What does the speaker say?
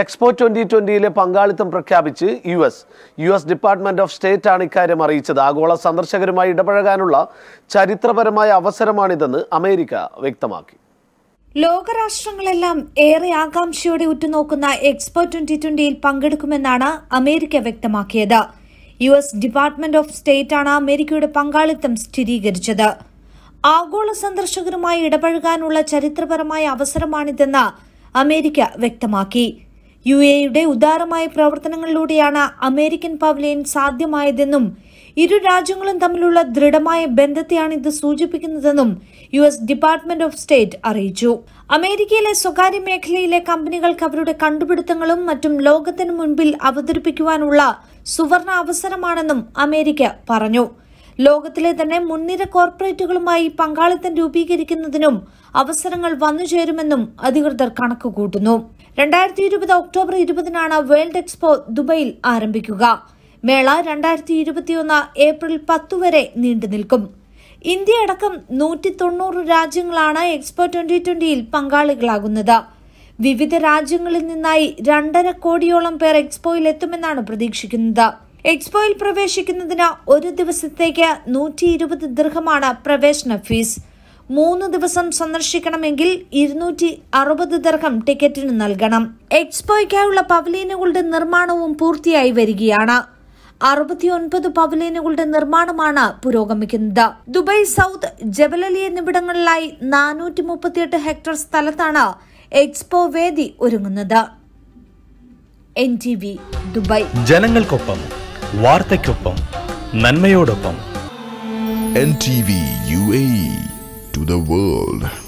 Expo twenty ട്വൻ്റിയിലെ പങ്കാളിത്തം പ്രഖ്യാപിച്ച് U S U S department of state ആണ് ഇക്കാര്യം അറിയിച്ചത് ആഗോള സന്ദർശകരുമായി ഇടപഴകാനുള്ള ചരിത്രപരമായ അവസരമാണിതെന്ന് അമേരിക്ക വ്യക്തമാക്കി ലോകരാഷ്ട്രങ്ങളെല്ലാം ഏറെ ആകാംക്ഷയോടെ ഉറ്റുനോക്കുന്ന എക്സ്പോ ട്വന്റി ട്വന്റിയിൽ പങ്കെടുക്കുമെന്നാണ് അമേരിക്ക വ്യക്തമാക്കിയത് U S department of state ആണ് അമേരിക്കയുടെ പങ്കാളിത്തം സ്ഥിരീകരിച്ചത് ആഗോള സന്ദർശകരുമായി ഇടപഴകാനുള്ള ചരിത്രപരമായ അവസരമാണിതെന്ന് അമേരിക്ക വ്യക്തമാക്കി യു എയുടെ ഉദാരമായ പ്രവർത്തനങ്ങളിലൂടെയാണ് അമേരിക്കൻ പവലിയൻ സാധ്യമായതെന്നും ഇരു രാജ്യങ്ങളും തമ്മിലുള്ള ദൃഢമായ ബന്ധത്തെയാണ് ഇത് സൂചിപ്പിക്കുന്നതെന്നും U S department of state അറിയിച്ചു അമേരിക്കയിലെ സ്വകാര്യ മേഖലയിലെ കമ്പനികൾക്ക് അവരുടെ കണ്ടുപിടുത്തങ്ങളും മറ്റും ലോകത്തിന് മുൻപിൽ അവതരിപ്പിക്കുവാനുള്ള സുവർണ അവസരമാണെന്നും അമേരിക്ക പറഞ്ഞു ലോകത്തിലെ തന്നെ മുൻനിര കോർപ്പറേറ്റുകളുമായി പങ്കാളിത്തം രൂപീകരിക്കുന്നതിനും അവസരങ്ങൾ വന്നുചേരുമെന്നും അധികൃതർ കണക്കുകൂട്ടുന്നു രണ്ടായിരത്തി ഇരുപത് ഒക്ടോബർ ഇരുപതിനാണ് വേൾഡ് എക്സ്പോ ദുബൈയിൽ ആരംഭിക്കുക മേള രണ്ടായിരത്തി ഇരുപത്തിയൊന്ന് ഏപ്രിൽ പത്ത് വരെ നീണ്ടു നിൽക്കും ഇന്ത്യയടക്കം നൂറ്റി തൊണ്ണൂറ് രാജ്യങ്ങളാണ് എക്സ്പോ ട്വന്റി ട്വന്റിയിൽ പങ്കാളികളാകുന്നത് വിവിധ രാജ്യങ്ങളിൽ നിന്നായി രണ്ടര കോടിയോളം പേർ എക്സ്പോയിൽ എത്തുമെന്നാണ് പ്രതീക്ഷിക്കുന്നത് എക്സ്പോയിൽ പ്രവേശിക്കുന്നതിന് ഒരു ദിവസത്തേക്ക് നൂറ്റി ഇരുപത് ദീർഘമാണ് പ്രവേശന ഫീസ് മൂന്ന് ദിവസം സന്ദർശിക്കണമെങ്കിൽ ഇരുന്നൂറ്റി അറുപത് ദർഹം ടിക്കറ്റിന് നൽകണം എക്സ്പോയ്ക്കായുള്ള പവലീനുകളുടെ നിർമ്മാണവും പൂർത്തിയായി വരികയാണ് അറുപത്തിയൊൻപത് പവലീനുകളുടെ നിർമ്മാണമാണ് പുരോഗമിക്കുന്നത് ദുബായ് സൗത്ത് ജബലലി എന്നിവിടങ്ങളിലായി നാനൂറ്റി മുപ്പത്തിയെട്ട് ഹെക്ടർ സ്ഥലത്താണ് എക്സ്പോ വേദി ഒരുങ്ങുന്നത് എൻ ടി വി ദുബായ് ജനങ്ങൾക്കൊപ്പം വാർത്തയ്ക്കൊപ്പം നന്മയോടൊപ്പം N T V U A the world.